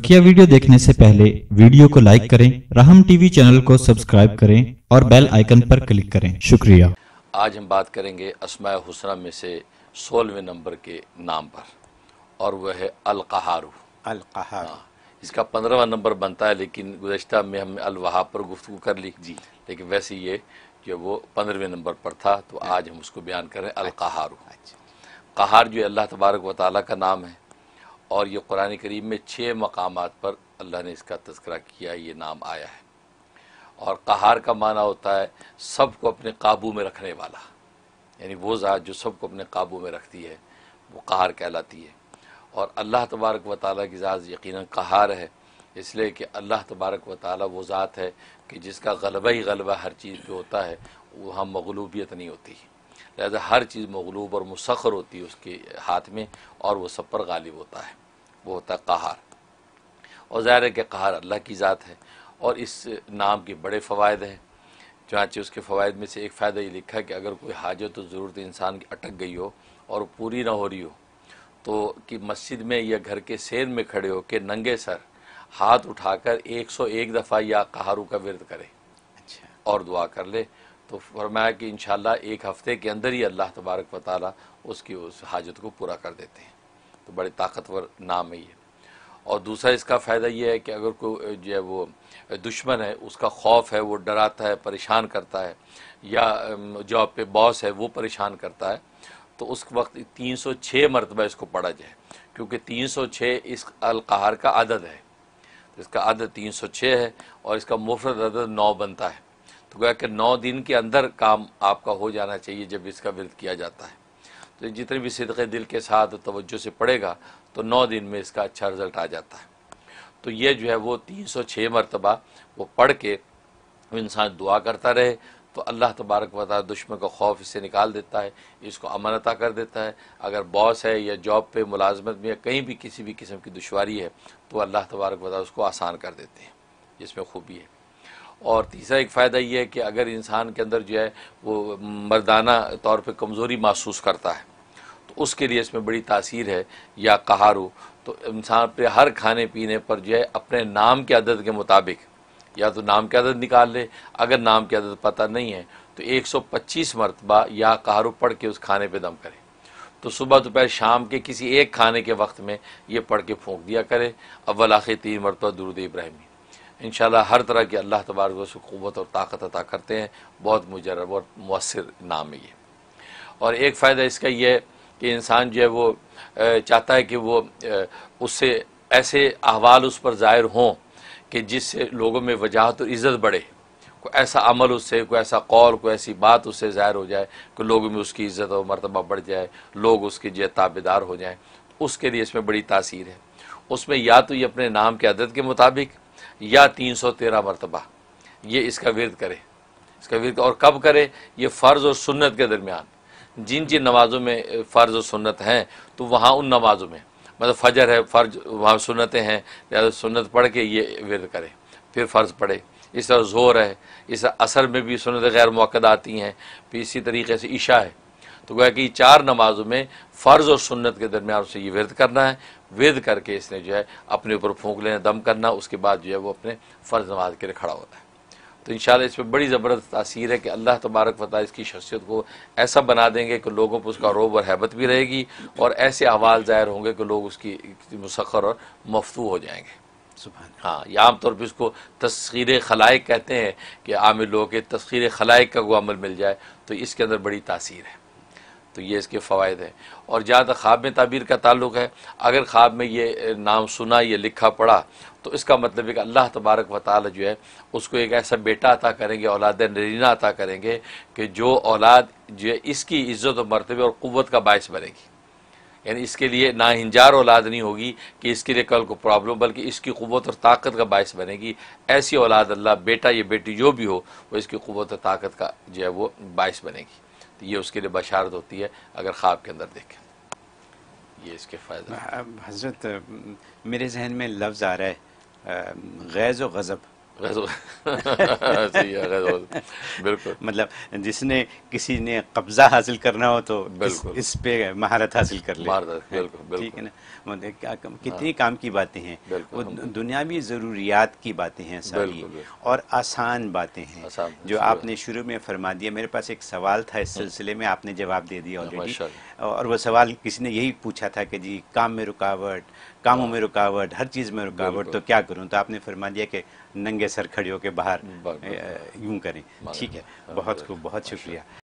बकिया वीडियो देखने से पहले वीडियो को लाइक करें रहम टीवी चैनल को सब्सक्राइब करें और बेल आइकन पर क्लिक करें शुक्रिया आज हम बात करेंगे असमा हुसना में से सोलहवें नंबर के नाम पर और वह है अलकहारू अलकहार हाँ, इसका पंद्रहवा नंबर बनता है लेकिन गुजशत में हमने अलवाहा पर गुफ्तु कर ली जी लेकिन वैसे ये जो वो पंद्रहवें नंबर पर था तो आज हम उसको बयान करें अलकहारू अच्छा। कहार जो अल्लाह तबारक व ताली का नाम है और ये कुरान करीम में छः मकाम पर अल्लाह ने इसका तस्करा किया ये नाम आया है और कहार का माना होता है सबको अपने काबू में रखने वाला यानी वो ज़ात जो सबको अपने काबू में रखती है वो कहार कहलाती है और अल्लाह तबारक व ताली की ज़ात यकीन कहार है इसलिए कि अल्लाह तबारक व ताली वो ज़ात है कि जिसका गलबा ही गलबा हर चीज़ पर होता है वहाँ मगलूबियत नहीं होती लिहाजा हर चीज़ मगलूब और मुसखर होती है उसके हाथ में और वह सब पर गालिब होता है वो होता है कहार और ज़ाहिर है कि कहार अल्लाह की ज़ात है और इस नाम के बड़े फ़वाद हैं चुनाचे उसके फ़वाद में से एक फ़ायदा ये लिखा है कि अगर कोई हाजत तो ज़रूरत इंसान की अटक गई हो और पूरी ना हो रही हो तो कि मस्जिद में या घर के शेर में खड़े हो के नंगे सर हाथ उठाकर 101 दफ़ा या कहारू का विरद करे अच्छा और दुआ कर ले तो फरमाया कि इन एक हफ़्ते के अंदर ही अल्लाह तबारक वाली उसकी उस हाजत को पूरा कर देते हैं तो बड़े ताकतवर नाम है ये और दूसरा इसका फ़ायदा ये है कि अगर कोई जो है वो दुश्मन है उसका खौफ है वो डराता है परेशान करता है या जॉब पे बॉस है वो परेशान करता है तो उस वक्त 306 मरतबा इसको पढ़ा जाए क्योंकि 306 इस अलकहार का अदद है तो इसका अदद 306 है और इसका मुफरत अदद नौ बनता है तो गया कि नौ दिन के अंदर काम आपका हो जाना चाहिए जब इसका विरद किया जाता है तो जितने भी सदक़े दिल के साथ तवज्जो से पड़ेगा तो नौ दिन में इसका अच्छा रिज़ल्ट आ जाता है तो ये जो है वो तीन सौ छः मरतबा वो पढ़ के इंसान दुआ करता रहे तो अल्लाह तबारक वाली दुश्मन का खौफ इससे निकाल देता है इसको अमन अता कर देता है अगर बॉस है या जॉब पे मुलाजमत में या कहीं भी किसी भी किस्म की दुशारी है तो अल्लाह तबारक वाली उसको आसान कर देते हैं जिसमें खूबी है और तीसरा एक फ़ायदा ये है कि अगर इंसान के अंदर जो है वो मर्दाना तौर पर कमज़ोरी महसूस करता है तो उसके लिए इसमें बड़ी तासीर है या कहारू तो इंसान पे हर खाने पीने पर जो है अपने नाम के अदद के मुताबिक या तो नाम की अदद निकाल ले अगर नाम की आदत पता नहीं है तो 125 मरतबा या कहारू पढ़ के उस खाने पे दम करें तो सुबह दोपहर शाम के किसी एक खाने के वक्त में ये पढ़ के फूँक दिया करे अव्वल आखिर तीन मरतबा दुरुद इब्राहिमी इन हर तरह की अल्लाह तबारक से क़वत और ताकत अता करते हैं बहुत मुजरब और मौसर नाम है ये और एक फ़ायदा इसका यह कि इंसान जो है वो चाहता है कि वो उससे ऐसे अहवाल उस पर ज़ाहिर हों कि जिससे लोगों में वजाहत और इज़्ज़त बढ़े कोई ऐसा अमल उससे कोई ऐसा कौल कोई ऐसी बात उससे ज़ाहिर हो जाए कि लोगों में उसकी इज़्ज़त और मरतबा बढ़ जाए लोग उसके जो ताबेदार हो जाएँ उसके लिए इसमें बड़ी तासीर है उसमें या तो ये अपने नाम के आदत के मुताबिक या तीन सौ तेरह मरतबा ये इसका विरद करे इसका विरद और कब करे ये फ़र्ज़ और सुन्नत के दरमियान जिन जिन नमाज़ों में फ़र्ज़ और सुन्नत हैं तो वहाँ उन नमाज़ों में मतलब फजर है फ़र्ज वहाँ सुनतें हैं लिहाजा तो सुन्नत पढ़ के ये विद करें फिर फ़र्ज़ पढ़े इस तरह ज़ोर है इस तरह असर में भी सुनत गैर मौक़द आती हैं फिर तो इसी तरीके से ईशा है तो गोया कि चार नमाज़ों में फ़र्ज़ और सुन्नत के दरमियान उसे ये विद करना है विद करके इसने जो है अपने ऊपर फूंक लेना दम करना उसके बाद जो है वो अपने फ़र्ज़ नमाज के लिए खड़ा होता है तो इन इस पर बड़ी ज़बरदस्त तासीर है कि अल्लाह तबारक वाली इसकी शख्सियत को ऐसा बना देंगे कि लोगों पर उसका रोब और हैबत भी रहेगी और ऐसे अवाल ज़ाहिर होंगे कि लोग उसकी मुसखर और मफतू हो जाएंगे हाँ या आमतौर पर इसको तस्खीर खलाइक कहते हैं कि आमिर लोगों के तस्खीर खलाइक का वो अमल मिल जाए तो इसके अंदर बड़ी तासीर है तो ये इसके फ़वाद हैं और जहाँ तक ख्वाब में तबीर का ताल्लुक है अगर ख्वाब में ये नाम सुना ये लिखा पड़ा तो इसका मतलब है कि अल्लाह तबारक व जो है उसको एक ऐसा बेटा अता करेंगे औलाद नरीना अता करेंगे कि जो औलाद जो है इसकी इज़्ज़त और मरतबे और क़वत का बायस बनेगी यानी इसके लिए ना हिंजार औलाद नहीं होगी कि इसके लिए कल को प्रॉब्लम बल्कि इसकी क़वत और ताकत का बायस बनेगी ऐसी औलाद अल्लाह बेटा या बेटी जो भी हो वो इसकी क़वत और ताकत का जो है वो बायस बनेगी तो ये उसके लिए बशारत होती है अगर ख्वाब के अंदर देखें ये इसके फ़ायदा हजरत मेरे जहन में लफ्ज़ आ रहा है गैज़ व गज़ब बिल्कुल मतलब जिसने किसी ने कब्जा हासिल करना हो तो इस, इस पे महारत हासिल कर ले बिल्कुल ठीक है ना मतलब हाँ. कितनी काम की बातें हैं वो दुनियावी ज़रूरियात की बातें हैं सारी और आसान बातें हैं जो आपने शुरू में फरमा दिया मेरे पास एक सवाल था इस हाँ. सिलसिले में आपने जवाब दे दिया ऑलरेडी और वो सवाल किसी ने यही पूछा था कि जी काम में रुकावट कामों हाँ. में रुकावट हर चीज़ में रुकावट तो क्या करूँ तो आपने फरमा दिया कि नंगे सर खड़े होकर बाहर यूं करें ठीक है हाँ, बहुत हाँ। खूब बहुत शुक्रिया